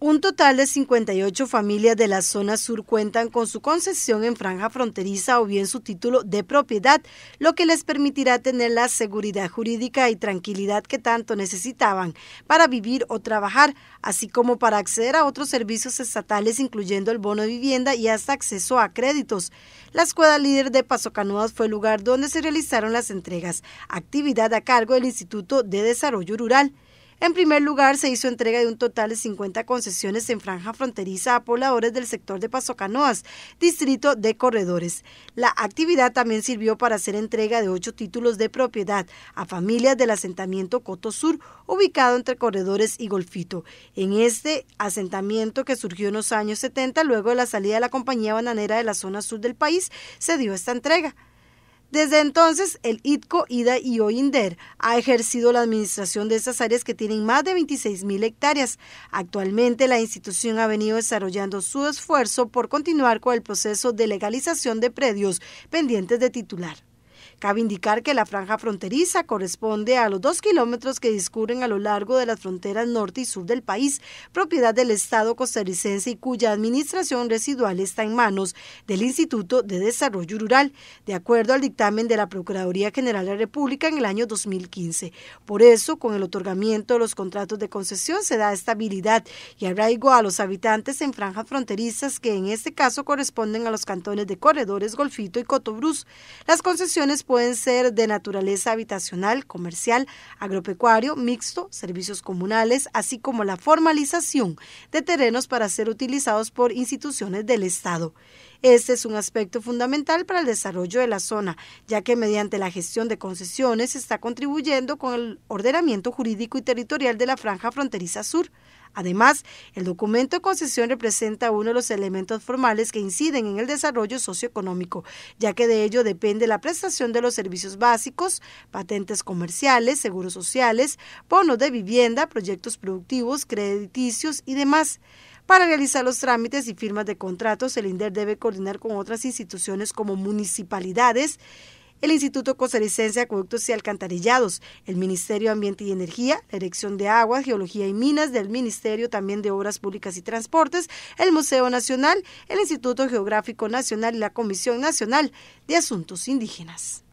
Un total de 58 familias de la zona sur cuentan con su concesión en franja fronteriza o bien su título de propiedad, lo que les permitirá tener la seguridad jurídica y tranquilidad que tanto necesitaban para vivir o trabajar, así como para acceder a otros servicios estatales incluyendo el bono de vivienda y hasta acceso a créditos. La escuela líder de Paso Canoas fue el lugar donde se realizaron las entregas, actividad a cargo del Instituto de Desarrollo Rural. En primer lugar, se hizo entrega de un total de 50 concesiones en franja fronteriza a pobladores del sector de Paso Canoas, distrito de Corredores. La actividad también sirvió para hacer entrega de ocho títulos de propiedad a familias del asentamiento Coto Sur, ubicado entre Corredores y Golfito. En este asentamiento, que surgió en los años 70, luego de la salida de la compañía bananera de la zona sur del país, se dio esta entrega. Desde entonces, el ITCO, IDA y OINDER ha ejercido la administración de estas áreas que tienen más de 26.000 hectáreas. Actualmente, la institución ha venido desarrollando su esfuerzo por continuar con el proceso de legalización de predios pendientes de titular. Cabe indicar que la franja fronteriza corresponde a los dos kilómetros que discurren a lo largo de las fronteras norte y sur del país, propiedad del Estado costarricense y cuya administración residual está en manos del Instituto de Desarrollo Rural, de acuerdo al dictamen de la Procuraduría General de la República en el año 2015. Por eso, con el otorgamiento de los contratos de concesión se da estabilidad y arraigo a los habitantes en franjas fronterizas que en este caso corresponden a los cantones de Corredores, Golfito y Cotobruz. Las concesiones pueden ser de naturaleza habitacional, comercial, agropecuario, mixto, servicios comunales, así como la formalización de terrenos para ser utilizados por instituciones del Estado. Este es un aspecto fundamental para el desarrollo de la zona, ya que mediante la gestión de concesiones se está contribuyendo con el ordenamiento jurídico y territorial de la franja fronteriza sur. Además, el documento de concesión representa uno de los elementos formales que inciden en el desarrollo socioeconómico, ya que de ello depende la prestación de los servicios básicos, patentes comerciales, seguros sociales, bonos de vivienda, proyectos productivos, crediticios y demás. Para realizar los trámites y firmas de contratos, el INDER debe coordinar con otras instituciones como municipalidades, el Instituto Costarricense de Acueductos y Alcantarillados, el Ministerio de Ambiente y Energía, la Dirección de Aguas, Geología y Minas, del Ministerio también de Obras Públicas y Transportes, el Museo Nacional, el Instituto Geográfico Nacional y la Comisión Nacional de Asuntos Indígenas.